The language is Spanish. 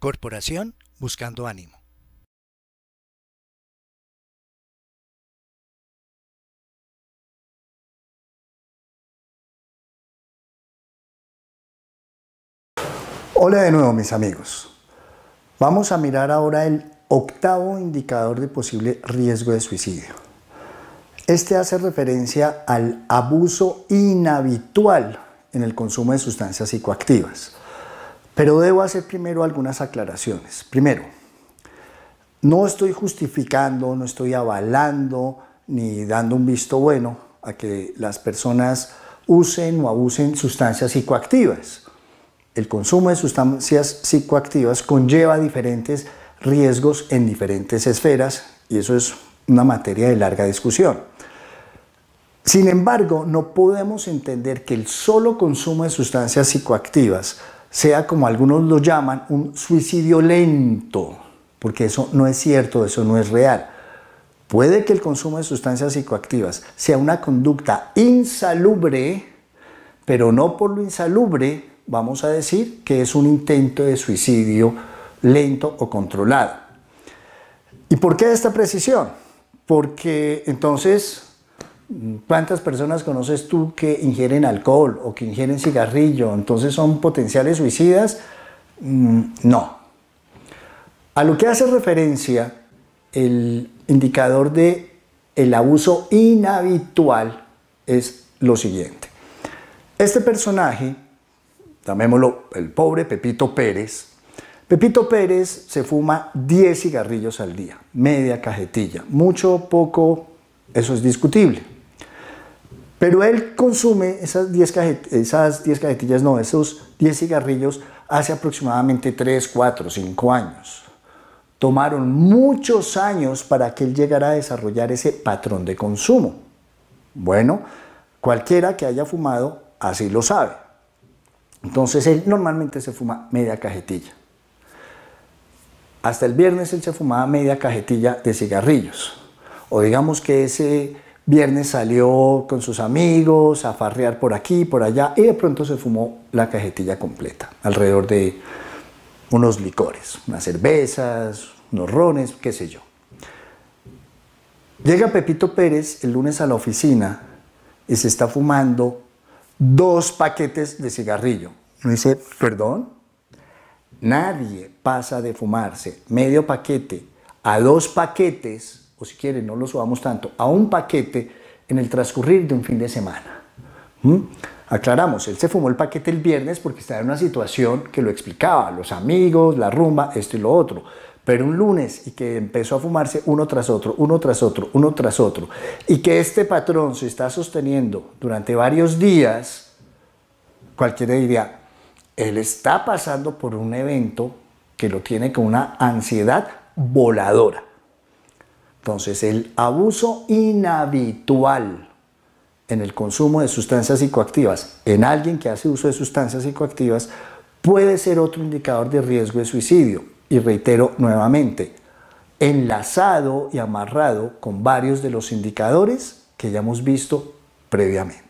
Corporación Buscando Ánimo. Hola de nuevo mis amigos. Vamos a mirar ahora el octavo indicador de posible riesgo de suicidio. Este hace referencia al abuso inhabitual en el consumo de sustancias psicoactivas. Pero debo hacer primero algunas aclaraciones. Primero, no estoy justificando, no estoy avalando ni dando un visto bueno a que las personas usen o abusen sustancias psicoactivas. El consumo de sustancias psicoactivas conlleva diferentes riesgos en diferentes esferas y eso es una materia de larga discusión. Sin embargo, no podemos entender que el solo consumo de sustancias psicoactivas sea como algunos lo llaman, un suicidio lento, porque eso no es cierto, eso no es real. Puede que el consumo de sustancias psicoactivas sea una conducta insalubre, pero no por lo insalubre vamos a decir que es un intento de suicidio lento o controlado. ¿Y por qué esta precisión? Porque entonces ¿Cuántas personas conoces tú que ingieren alcohol o que ingieren cigarrillo? Entonces son potenciales suicidas. Mm, no. A lo que hace referencia el indicador de el abuso inhabitual es lo siguiente. Este personaje, llamémoslo el pobre Pepito Pérez, Pepito Pérez se fuma 10 cigarrillos al día, media cajetilla, mucho, poco, eso es discutible. Pero él consume esas 10 cajetillas, no, esos 10 cigarrillos hace aproximadamente 3, 4, 5 años. Tomaron muchos años para que él llegara a desarrollar ese patrón de consumo. Bueno, cualquiera que haya fumado así lo sabe. Entonces él normalmente se fuma media cajetilla. Hasta el viernes él se fumaba media cajetilla de cigarrillos. O digamos que ese Viernes salió con sus amigos a farrear por aquí, por allá, y de pronto se fumó la cajetilla completa, alrededor de unos licores, unas cervezas, unos rones, qué sé yo. Llega Pepito Pérez el lunes a la oficina y se está fumando dos paquetes de cigarrillo. Me dice, perdón, nadie pasa de fumarse medio paquete a dos paquetes o si quieren no lo subamos tanto, a un paquete en el transcurrir de un fin de semana. ¿Mm? Aclaramos, él se fumó el paquete el viernes porque estaba en una situación que lo explicaba, los amigos, la rumba, esto y lo otro. Pero un lunes y que empezó a fumarse uno tras otro, uno tras otro, uno tras otro, y que este patrón se está sosteniendo durante varios días, cualquiera diría, él está pasando por un evento que lo tiene con una ansiedad voladora. Entonces, el abuso inhabitual en el consumo de sustancias psicoactivas en alguien que hace uso de sustancias psicoactivas puede ser otro indicador de riesgo de suicidio. Y reitero nuevamente, enlazado y amarrado con varios de los indicadores que ya hemos visto previamente.